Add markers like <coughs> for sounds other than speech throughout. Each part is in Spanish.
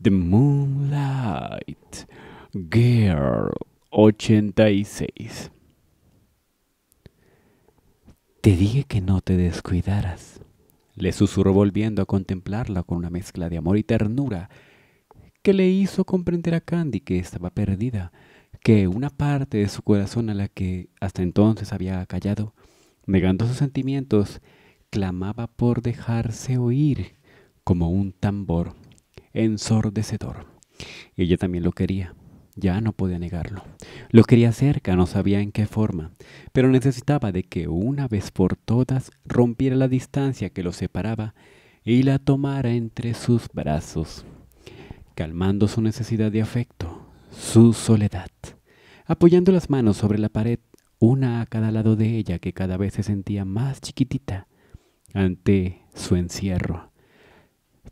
The Moonlight Girl 86. Te dije que no te descuidaras. Le susurró volviendo a contemplarla con una mezcla de amor y ternura que le hizo comprender a Candy que estaba perdida, que una parte de su corazón a la que hasta entonces había callado, negando sus sentimientos, clamaba por dejarse oír como un tambor ensordecedor. ella también lo quería. Ya no podía negarlo. Lo quería cerca, no sabía en qué forma, pero necesitaba de que una vez por todas rompiera la distancia que lo separaba y la tomara entre sus brazos, calmando su necesidad de afecto, su soledad, apoyando las manos sobre la pared, una a cada lado de ella que cada vez se sentía más chiquitita ante su encierro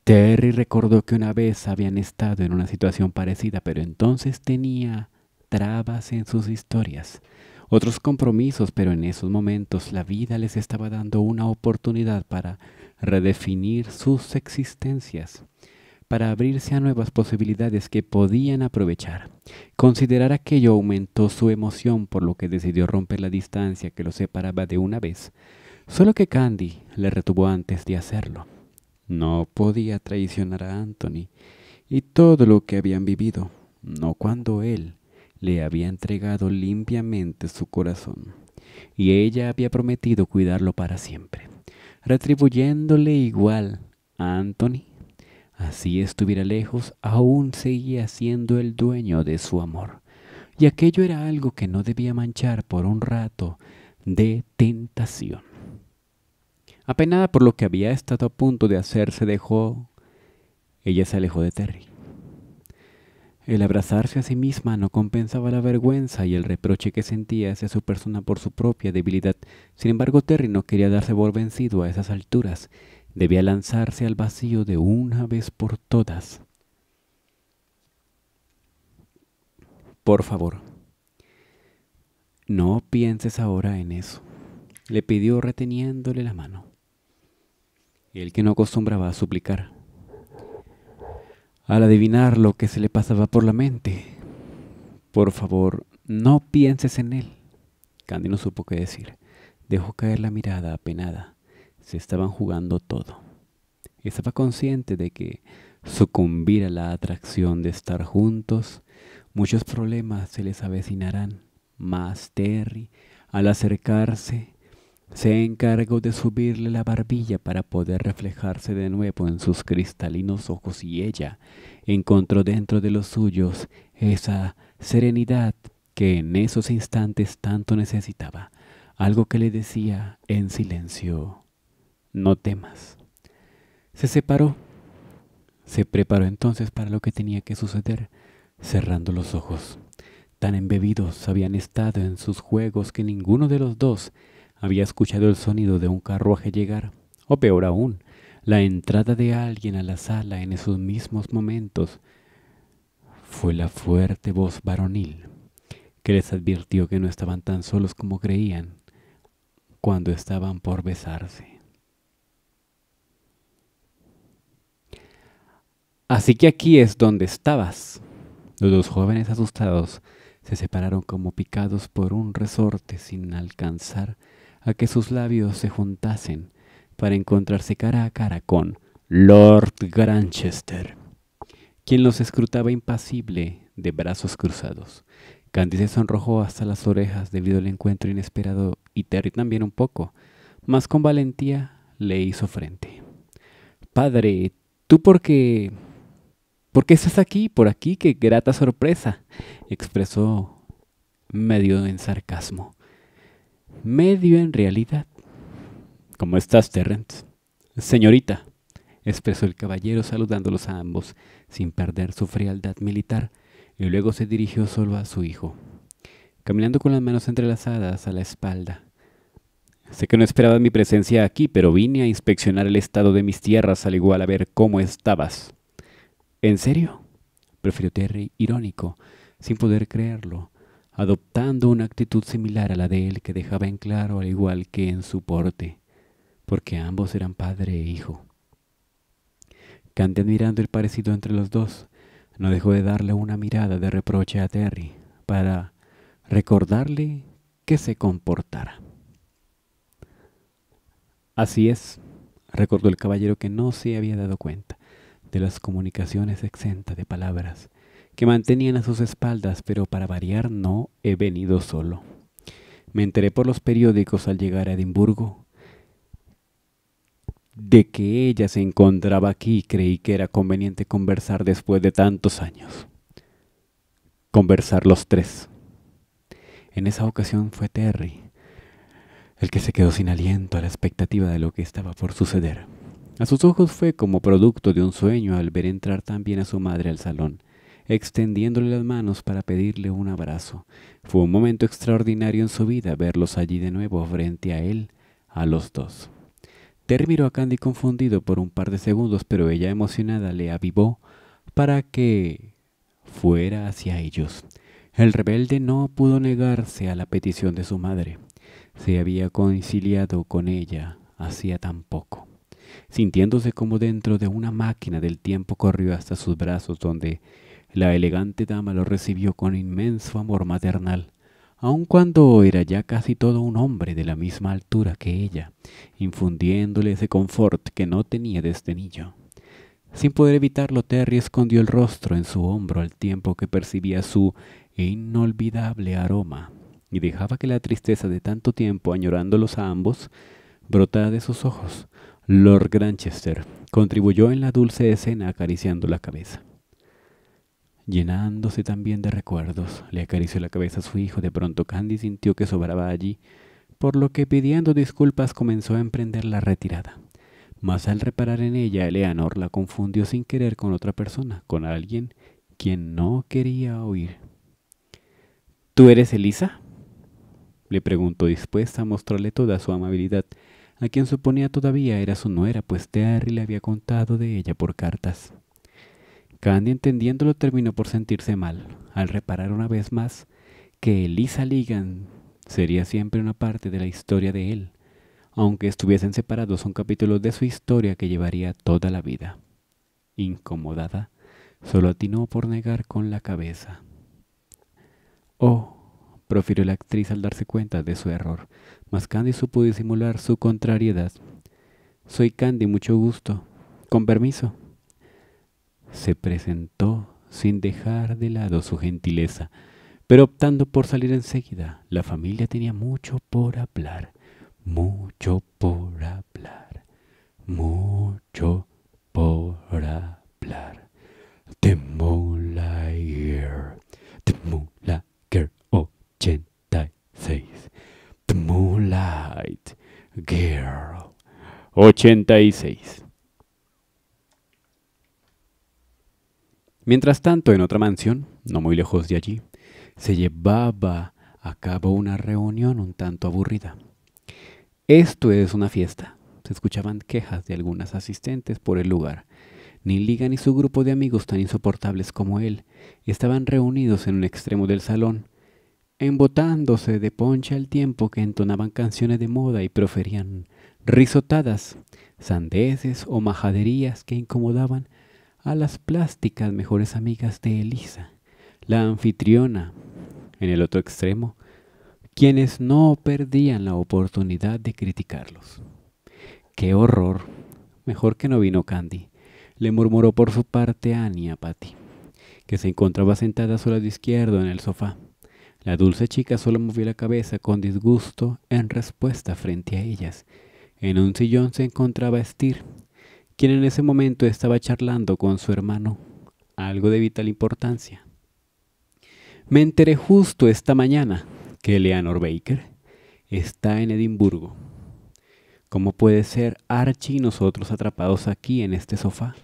Terry recordó que una vez habían estado en una situación parecida, pero entonces tenía trabas en sus historias, otros compromisos, pero en esos momentos la vida les estaba dando una oportunidad para redefinir sus existencias, para abrirse a nuevas posibilidades que podían aprovechar. Considerar aquello aumentó su emoción, por lo que decidió romper la distancia que lo separaba de una vez, solo que Candy le retuvo antes de hacerlo. No podía traicionar a Anthony y todo lo que habían vivido, no cuando él le había entregado limpiamente su corazón, y ella había prometido cuidarlo para siempre, retribuyéndole igual a Anthony. Así estuviera lejos, aún seguía siendo el dueño de su amor, y aquello era algo que no debía manchar por un rato de tentación. Apenada por lo que había estado a punto de hacer, se dejó. Ella se alejó de Terry. El abrazarse a sí misma no compensaba la vergüenza y el reproche que sentía hacia su persona por su propia debilidad. Sin embargo, Terry no quería darse por vencido a esas alturas. Debía lanzarse al vacío de una vez por todas. Por favor, no pienses ahora en eso, le pidió reteniéndole la mano el que no acostumbraba a suplicar. Al adivinar lo que se le pasaba por la mente, por favor, no pienses en él. Candy no supo qué decir. Dejó caer la mirada apenada. Se estaban jugando todo. Estaba consciente de que sucumbir a la atracción de estar juntos, muchos problemas se les avecinarán. Más Terry, al acercarse, se encargó de subirle la barbilla para poder reflejarse de nuevo en sus cristalinos ojos y ella encontró dentro de los suyos esa serenidad que en esos instantes tanto necesitaba, algo que le decía en silencio, no temas. Se separó, se preparó entonces para lo que tenía que suceder, cerrando los ojos. Tan embebidos habían estado en sus juegos que ninguno de los dos había escuchado el sonido de un carruaje llegar, o peor aún, la entrada de alguien a la sala en esos mismos momentos. Fue la fuerte voz varonil que les advirtió que no estaban tan solos como creían cuando estaban por besarse. Así que aquí es donde estabas. Los dos jóvenes asustados se separaron como picados por un resorte sin alcanzar a que sus labios se juntasen para encontrarse cara a cara con Lord Granchester, quien los escrutaba impasible de brazos cruzados. Candice sonrojó hasta las orejas debido al encuentro inesperado y Terry también un poco, mas con valentía le hizo frente. Padre, ¿tú por qué... ¿Por qué estás aquí? Por aquí, qué grata sorpresa, expresó medio en sarcasmo medio en realidad. ¿Cómo estás, Terrence? Señorita, expresó el caballero saludándolos a ambos, sin perder su frialdad militar, y luego se dirigió solo a su hijo, caminando con las manos entrelazadas a la espalda. Sé que no esperabas mi presencia aquí, pero vine a inspeccionar el estado de mis tierras al igual a ver cómo estabas. ¿En serio? prefirió Terry, irónico, sin poder creerlo adoptando una actitud similar a la de él que dejaba en claro al igual que en su porte, porque ambos eran padre e hijo. Kant admirando el parecido entre los dos, no dejó de darle una mirada de reproche a Terry para recordarle que se comportara. Así es, recordó el caballero que no se había dado cuenta de las comunicaciones exentas de palabras que mantenían a sus espaldas, pero para variar no he venido solo. Me enteré por los periódicos al llegar a Edimburgo de que ella se encontraba aquí y creí que era conveniente conversar después de tantos años. Conversar los tres. En esa ocasión fue Terry el que se quedó sin aliento a la expectativa de lo que estaba por suceder. A sus ojos fue como producto de un sueño al ver entrar también a su madre al salón extendiéndole las manos para pedirle un abrazo. Fue un momento extraordinario en su vida verlos allí de nuevo frente a él, a los dos. Terry miró a Candy confundido por un par de segundos, pero ella emocionada le avivó para que fuera hacia ellos. El rebelde no pudo negarse a la petición de su madre. Se había conciliado con ella hacía tan poco. Sintiéndose como dentro de una máquina del tiempo corrió hasta sus brazos donde la elegante dama lo recibió con inmenso amor maternal, aun cuando era ya casi todo un hombre de la misma altura que ella, infundiéndole ese confort que no tenía desde niño. Sin poder evitarlo, Terry escondió el rostro en su hombro al tiempo que percibía su inolvidable aroma y dejaba que la tristeza de tanto tiempo añorándolos a ambos brotara de sus ojos. Lord Granchester contribuyó en la dulce escena acariciando la cabeza llenándose también de recuerdos. Le acarició la cabeza a su hijo. De pronto Candy sintió que sobraba allí, por lo que pidiendo disculpas comenzó a emprender la retirada. Mas al reparar en ella, Eleanor la confundió sin querer con otra persona, con alguien quien no quería oír. ¿Tú eres Elisa? le preguntó dispuesta a mostrarle toda su amabilidad, a quien suponía todavía era su nuera, pues Terry le había contado de ella por cartas. Candy entendiéndolo terminó por sentirse mal, al reparar una vez más que Elisa Ligan sería siempre una parte de la historia de él, aunque estuviesen separados un capítulo de su historia que llevaría toda la vida. Incomodada, solo atinó por negar con la cabeza. Oh, profirió la actriz al darse cuenta de su error, mas Candy supo disimular su contrariedad. Soy Candy, mucho gusto. Con permiso, se presentó sin dejar de lado su gentileza, pero optando por salir enseguida. La familia tenía mucho por hablar, mucho por hablar, mucho por hablar. The Moonlight The Moonlight Girl 86, The Moonlight Girl 86. Mientras tanto, en otra mansión, no muy lejos de allí, se llevaba a cabo una reunión un tanto aburrida. Esto es una fiesta. Se escuchaban quejas de algunas asistentes por el lugar. Ni Liga ni su grupo de amigos tan insoportables como él estaban reunidos en un extremo del salón, embotándose de poncha el tiempo que entonaban canciones de moda y proferían risotadas, sandeces o majaderías que incomodaban a las plásticas mejores amigas de Elisa, la anfitriona, en el otro extremo, quienes no perdían la oportunidad de criticarlos. ¡Qué horror! Mejor que no vino Candy, le murmuró por su parte Annie a Patty, que se encontraba sentada a su lado izquierdo en el sofá. La dulce chica solo movió la cabeza con disgusto en respuesta frente a ellas. En un sillón se encontraba Estir, quien en ese momento estaba charlando con su hermano, algo de vital importancia. Me enteré justo esta mañana que Eleanor Baker está en Edimburgo. ¿Cómo puede ser Archie y nosotros atrapados aquí en este sofá?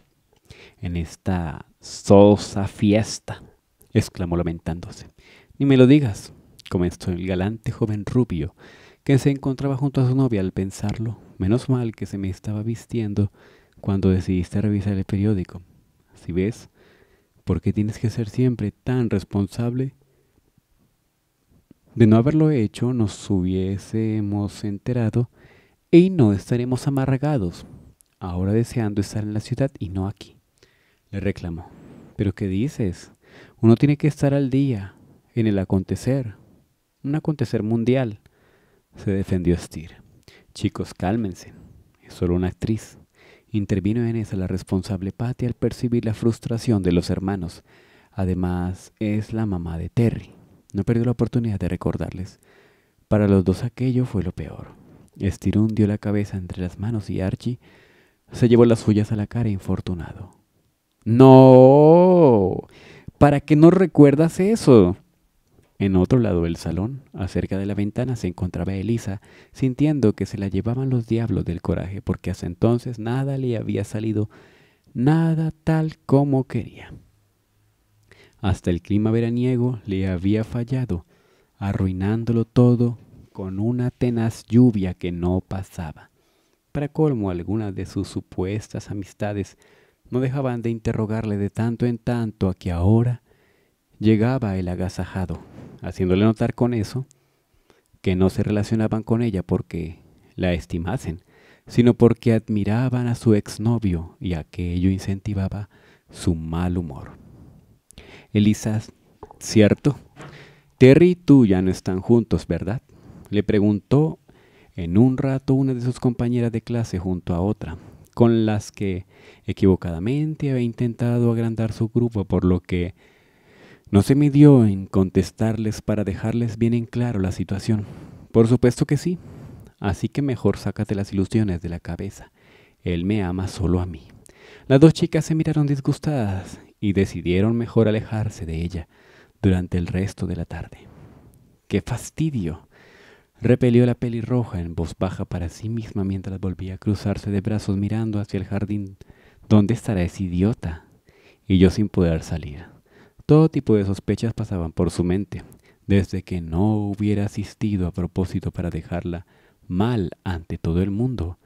En esta sosa fiesta, exclamó lamentándose. Ni me lo digas, comenzó el galante joven rubio, que se encontraba junto a su novia al pensarlo. Menos mal que se me estaba vistiendo cuando decidiste revisar el periódico. Si ves, ¿por qué tienes que ser siempre tan responsable? De no haberlo hecho, nos hubiésemos enterado e y no estaremos amargados, ahora deseando estar en la ciudad y no aquí. Le reclamó. ¿Pero qué dices? Uno tiene que estar al día, en el acontecer, un acontecer mundial, se defendió Stir. Chicos, cálmense, es solo una actriz. Intervino en esa la responsable Patty al percibir la frustración de los hermanos. Además, es la mamá de Terry. No perdió la oportunidad de recordarles. Para los dos aquello fue lo peor. Estirón dio la cabeza entre las manos y Archie se llevó las suyas a la cara infortunado. No. ¿Para qué no recuerdas eso? En otro lado del salón, acerca de la ventana, se encontraba Elisa, sintiendo que se la llevaban los diablos del coraje, porque hasta entonces nada le había salido, nada tal como quería. Hasta el clima veraniego le había fallado, arruinándolo todo con una tenaz lluvia que no pasaba. Para colmo, algunas de sus supuestas amistades no dejaban de interrogarle de tanto en tanto a que ahora llegaba el agasajado, haciéndole notar con eso que no se relacionaban con ella porque la estimasen, sino porque admiraban a su exnovio y aquello incentivaba su mal humor. Elisa, cierto, Terry y tú ya no están juntos, ¿verdad? Le preguntó en un rato una de sus compañeras de clase junto a otra, con las que equivocadamente había intentado agrandar su grupo, por lo que no se midió en contestarles para dejarles bien en claro la situación. Por supuesto que sí. Así que mejor sácate las ilusiones de la cabeza. Él me ama solo a mí. Las dos chicas se miraron disgustadas y decidieron mejor alejarse de ella durante el resto de la tarde. ¡Qué fastidio! Repelió la pelirroja en voz baja para sí misma mientras volvía a cruzarse de brazos mirando hacia el jardín. ¿Dónde estará ese idiota? Y yo sin poder salir. Todo tipo de sospechas pasaban por su mente, desde que no hubiera asistido a propósito para dejarla mal ante todo el mundo,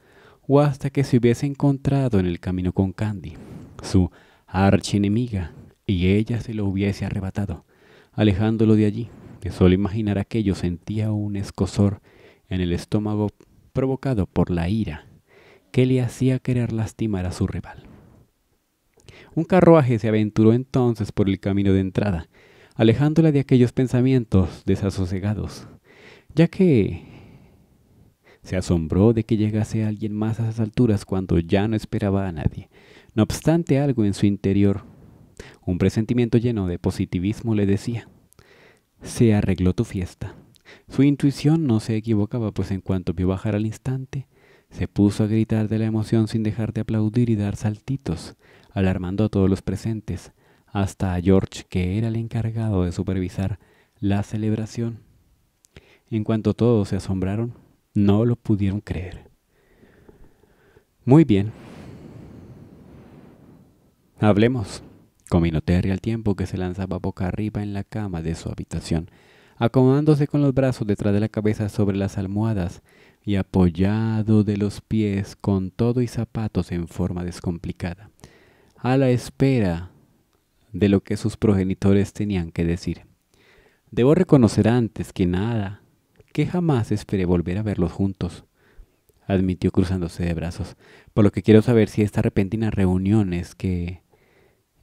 o hasta que se hubiese encontrado en el camino con Candy, su archienemiga, y ella se lo hubiese arrebatado, alejándolo de allí. De solo imaginar aquello sentía un escosor en el estómago provocado por la ira que le hacía querer lastimar a su rival. Un carruaje se aventuró entonces por el camino de entrada, alejándola de aquellos pensamientos desasosegados, ya que se asombró de que llegase alguien más a esas alturas cuando ya no esperaba a nadie. No obstante, algo en su interior, un presentimiento lleno de positivismo le decía, se arregló tu fiesta. Su intuición no se equivocaba, pues en cuanto vio bajar al instante se puso a gritar de la emoción sin dejar de aplaudir y dar saltitos, alarmando a todos los presentes, hasta a George, que era el encargado de supervisar la celebración. En cuanto todos se asombraron, no lo pudieron creer. Muy bien. Hablemos, Comino Terry al tiempo que se lanzaba boca arriba en la cama de su habitación, acomodándose con los brazos detrás de la cabeza sobre las almohadas, y apoyado de los pies con todo y zapatos en forma descomplicada, a la espera de lo que sus progenitores tenían que decir. Debo reconocer antes que nada que jamás esperé volver a verlos juntos, admitió cruzándose de brazos, por lo que quiero saber si esta repentina reunión es que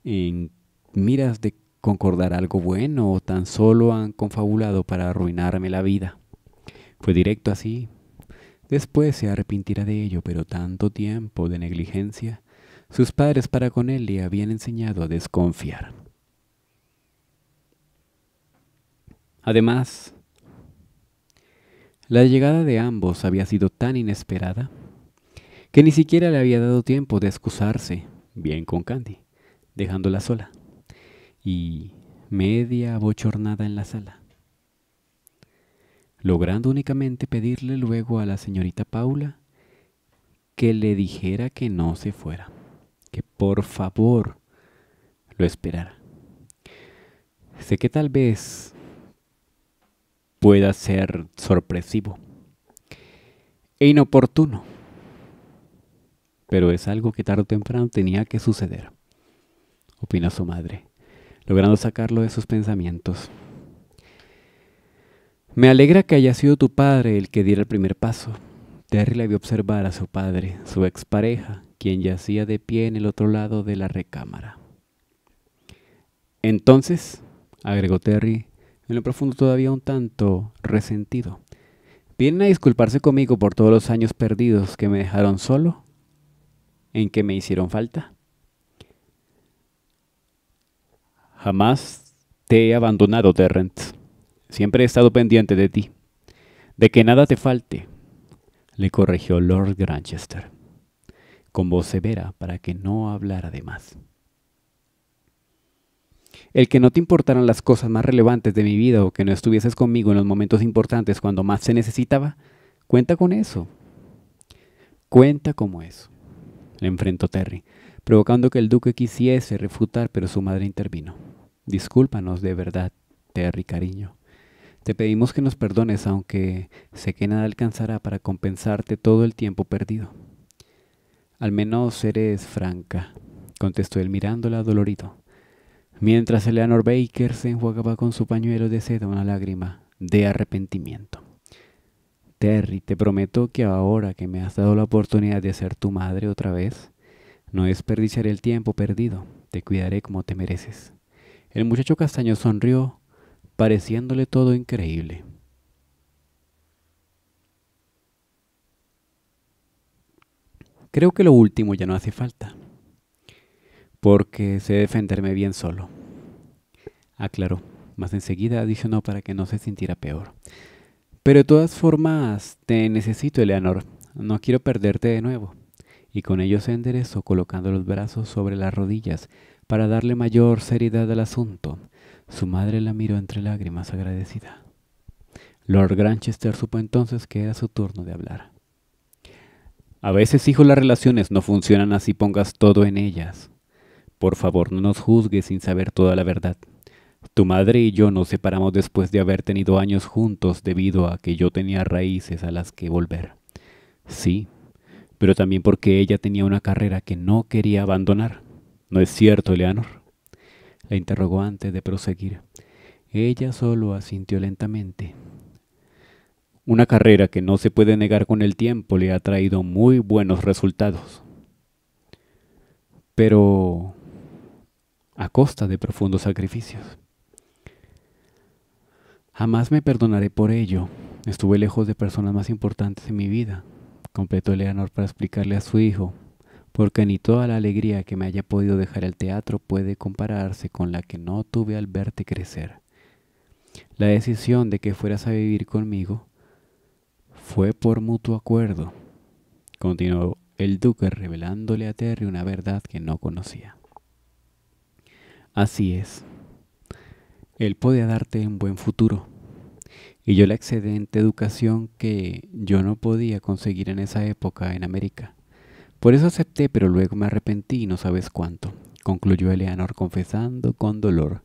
en miras de concordar algo bueno o tan solo han confabulado para arruinarme la vida. Fue directo así, Después se arrepintirá de ello, pero tanto tiempo de negligencia, sus padres para con él le habían enseñado a desconfiar. Además, la llegada de ambos había sido tan inesperada que ni siquiera le había dado tiempo de excusarse bien con Candy, dejándola sola y media bochornada en la sala logrando únicamente pedirle luego a la señorita Paula que le dijera que no se fuera, que por favor lo esperara. Sé que tal vez pueda ser sorpresivo e inoportuno, pero es algo que tarde o temprano tenía que suceder, opina su madre, logrando sacarlo de sus pensamientos. Me alegra que haya sido tu padre el que diera el primer paso. Terry le vio observar a su padre, su expareja, quien yacía de pie en el otro lado de la recámara. Entonces, agregó Terry, en lo profundo todavía un tanto resentido, ¿vienen a disculparse conmigo por todos los años perdidos que me dejaron solo? ¿En que me hicieron falta? Jamás te he abandonado, Terrence. Siempre he estado pendiente de ti, de que nada te falte, le corrigió Lord Granchester, con voz severa para que no hablara de más. El que no te importaran las cosas más relevantes de mi vida o que no estuvieses conmigo en los momentos importantes cuando más se necesitaba, cuenta con eso. Cuenta como eso, le enfrentó Terry, provocando que el duque quisiese refutar, pero su madre intervino. Discúlpanos de verdad, Terry, cariño. Te pedimos que nos perdones, aunque sé que nada alcanzará para compensarte todo el tiempo perdido. Al menos eres franca, contestó él mirándola dolorido. Mientras Eleanor Baker se enjuagaba con su pañuelo de seda una lágrima de arrepentimiento. Terry, te prometo que ahora que me has dado la oportunidad de ser tu madre otra vez, no desperdiciaré el tiempo perdido, te cuidaré como te mereces. El muchacho castaño sonrió pareciéndole todo increíble. Creo que lo último ya no hace falta, porque sé defenderme bien solo. Aclaró, más enseguida adicionó para que no se sintiera peor. Pero de todas formas, te necesito, Eleanor. No quiero perderte de nuevo. Y con ello se enderezó colocando los brazos sobre las rodillas para darle mayor seriedad al asunto su madre la miró entre lágrimas agradecida. Lord Granchester supo entonces que era su turno de hablar. A veces, hijo, las relaciones no funcionan así pongas todo en ellas. Por favor, no nos juzgues sin saber toda la verdad. Tu madre y yo nos separamos después de haber tenido años juntos debido a que yo tenía raíces a las que volver. Sí, pero también porque ella tenía una carrera que no quería abandonar. ¿No es cierto, Eleanor? E interrogó antes de proseguir. Ella solo asintió lentamente. Una carrera que no se puede negar con el tiempo le ha traído muy buenos resultados. Pero a costa de profundos sacrificios. Jamás me perdonaré por ello. Estuve lejos de personas más importantes en mi vida, completó Eleanor para explicarle a su hijo porque ni toda la alegría que me haya podido dejar el teatro puede compararse con la que no tuve al verte crecer. La decisión de que fueras a vivir conmigo fue por mutuo acuerdo, continuó el duque revelándole a Terry una verdad que no conocía. Así es. Él podía darte un buen futuro, y yo la excedente educación que yo no podía conseguir en esa época en América. Por eso acepté, pero luego me arrepentí, y no sabes cuánto, concluyó Eleanor confesando con dolor.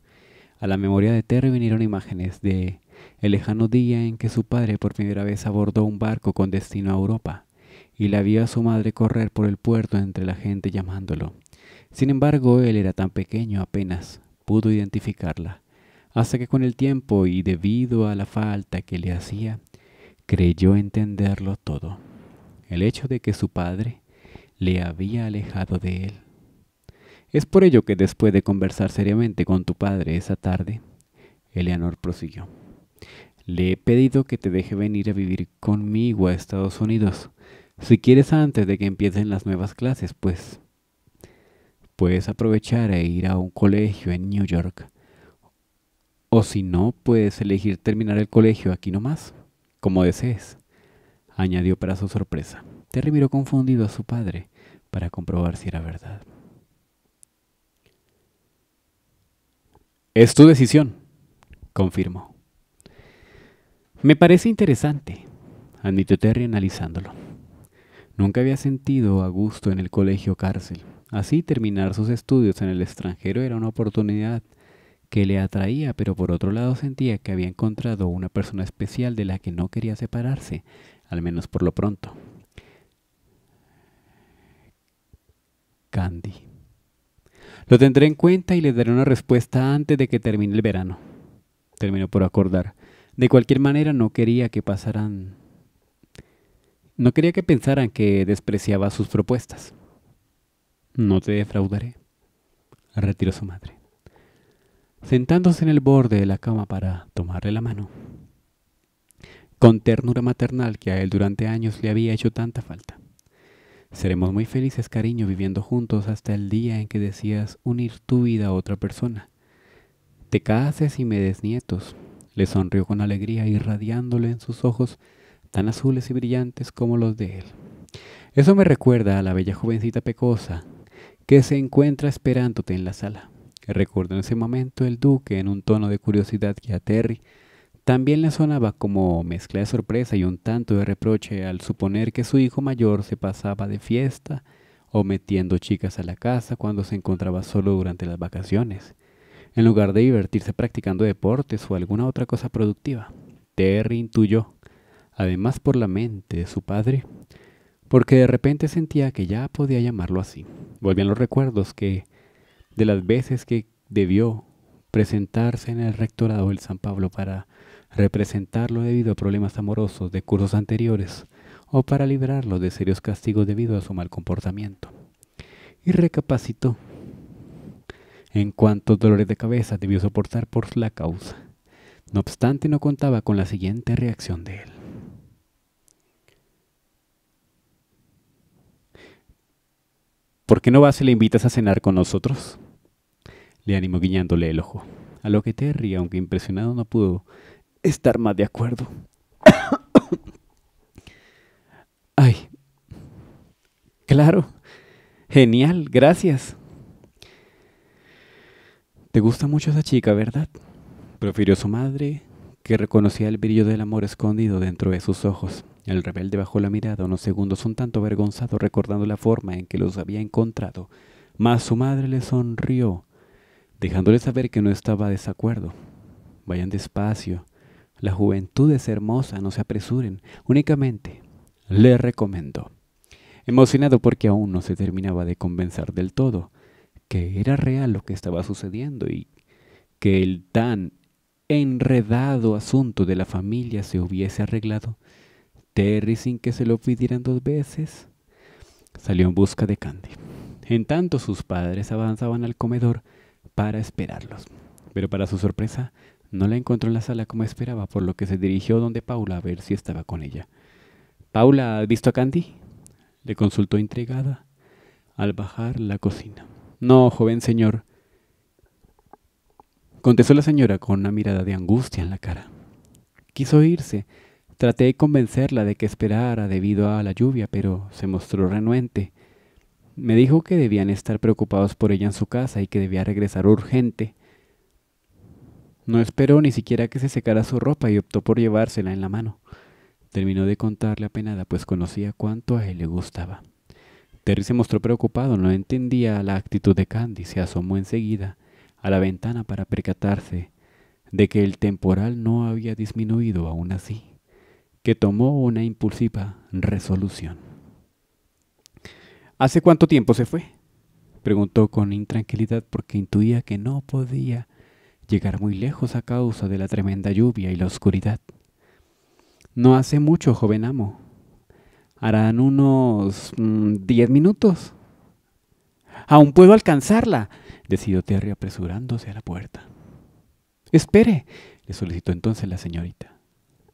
A la memoria de Terry vinieron imágenes de el lejano día en que su padre por primera vez abordó un barco con destino a Europa, y la vio a su madre correr por el puerto entre la gente llamándolo. Sin embargo, él era tan pequeño apenas pudo identificarla, hasta que con el tiempo y debido a la falta que le hacía, creyó entenderlo todo. El hecho de que su padre le había alejado de él. Es por ello que después de conversar seriamente con tu padre esa tarde, Eleanor prosiguió. Le he pedido que te deje venir a vivir conmigo a Estados Unidos, si quieres antes de que empiecen las nuevas clases, pues puedes aprovechar e ir a un colegio en New York. O si no, puedes elegir terminar el colegio aquí nomás, como desees, añadió para su sorpresa. Terry miró confundido a su padre para comprobar si era verdad. Es tu decisión, confirmó. Me parece interesante, admitió Terry analizándolo. Nunca había sentido a gusto en el colegio cárcel. Así terminar sus estudios en el extranjero era una oportunidad que le atraía, pero por otro lado sentía que había encontrado una persona especial de la que no quería separarse, al menos por lo pronto. Lo tendré en cuenta y le daré una respuesta antes de que termine el verano. Terminó por acordar. De cualquier manera no quería que pasaran... No quería que pensaran que despreciaba sus propuestas. No te defraudaré, retiró su madre, sentándose en el borde de la cama para tomarle la mano, con ternura maternal que a él durante años le había hecho tanta falta. Seremos muy felices, cariño, viviendo juntos hasta el día en que decías unir tu vida a otra persona. Te cases y me des nietos. Le sonrió con alegría, irradiándole en sus ojos tan azules y brillantes como los de él. Eso me recuerda a la bella jovencita pecosa que se encuentra esperándote en la sala. Recuerdo en ese momento el duque, en un tono de curiosidad que a Terry también le sonaba como mezcla de sorpresa y un tanto de reproche al suponer que su hijo mayor se pasaba de fiesta o metiendo chicas a la casa cuando se encontraba solo durante las vacaciones, en lugar de divertirse practicando deportes o alguna otra cosa productiva. Terry intuyó, además por la mente de su padre, porque de repente sentía que ya podía llamarlo así. Volvían los recuerdos que de las veces que debió presentarse en el rectorado del San Pablo para representarlo debido a problemas amorosos de cursos anteriores o para librarlo de serios castigos debido a su mal comportamiento. Y recapacitó en cuántos dolores de cabeza debió soportar por la causa. No obstante, no contaba con la siguiente reacción de él. ¿Por qué no vas y le invitas a cenar con nosotros? Le animó guiñándole el ojo, a lo que Terry, aunque impresionado, no pudo estar más de acuerdo. <coughs> Ay, claro, genial, gracias. Te gusta mucho esa chica, ¿verdad? Profirió su madre, que reconocía el brillo del amor escondido dentro de sus ojos. El rebelde bajó la mirada unos segundos un tanto avergonzado recordando la forma en que los había encontrado, mas su madre le sonrió, dejándole saber que no estaba desacuerdo. Vayan despacio, la juventud es hermosa, no se apresuren. Únicamente, le recomiendo. Emocionado porque aún no se terminaba de convencer del todo que era real lo que estaba sucediendo y que el tan enredado asunto de la familia se hubiese arreglado, Terry, sin que se lo pidieran dos veces, salió en busca de Candy. En tanto sus padres avanzaban al comedor para esperarlos, pero para su sorpresa no la encontró en la sala como esperaba, por lo que se dirigió donde Paula a ver si estaba con ella. Paula, ha visto a Candy? Le consultó intrigada al bajar la cocina. No, joven señor. Contestó la señora con una mirada de angustia en la cara. Quiso irse. Traté de convencerla de que esperara debido a la lluvia, pero se mostró renuente. Me dijo que debían estar preocupados por ella en su casa y que debía regresar urgente no esperó ni siquiera que se secara su ropa y optó por llevársela en la mano. Terminó de contarle apenada, pues conocía cuánto a él le gustaba. Terry se mostró preocupado, no entendía la actitud de Candy, se asomó enseguida a la ventana para percatarse de que el temporal no había disminuido aún así, que tomó una impulsiva resolución. ¿Hace cuánto tiempo se fue? preguntó con intranquilidad porque intuía que no podía llegar muy lejos a causa de la tremenda lluvia y la oscuridad. No hace mucho, joven amo. Harán unos mm, diez minutos. Aún puedo alcanzarla, decidió Terry apresurándose a la puerta. Espere, le solicitó entonces la señorita,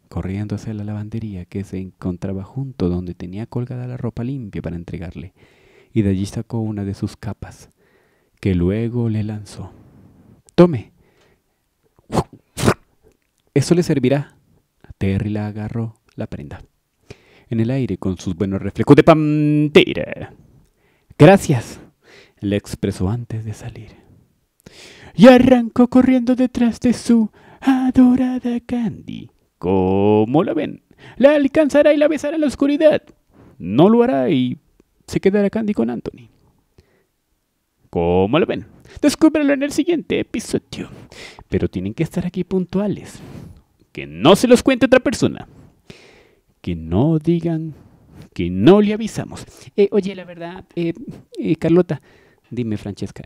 corriendo hacia la lavandería que se encontraba junto donde tenía colgada la ropa limpia para entregarle, y de allí sacó una de sus capas, que luego le lanzó. Tome, eso le servirá. Terry la agarró la prenda. En el aire, con sus buenos reflejos de pantera. Gracias, le expresó antes de salir. Y arrancó corriendo detrás de su adorada Candy. ¿Cómo la ven? La alcanzará y la besará en la oscuridad. No lo hará y se quedará Candy con Anthony. ¿Cómo la ven? Descúbrelo en el siguiente episodio. Pero tienen que estar aquí puntuales. Que no se los cuente otra persona. Que no digan que no le avisamos. Eh, oye, la verdad, eh, eh, Carlota, dime, Francesca,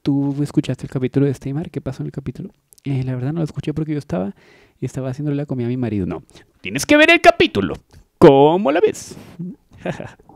¿tú escuchaste el capítulo de Steymar? ¿Qué pasó en el capítulo? la verdad no lo escuché porque yo estaba, estaba haciéndole la comida a mi marido. No, tienes que ver el capítulo. ¿Cómo la ves? <laughs>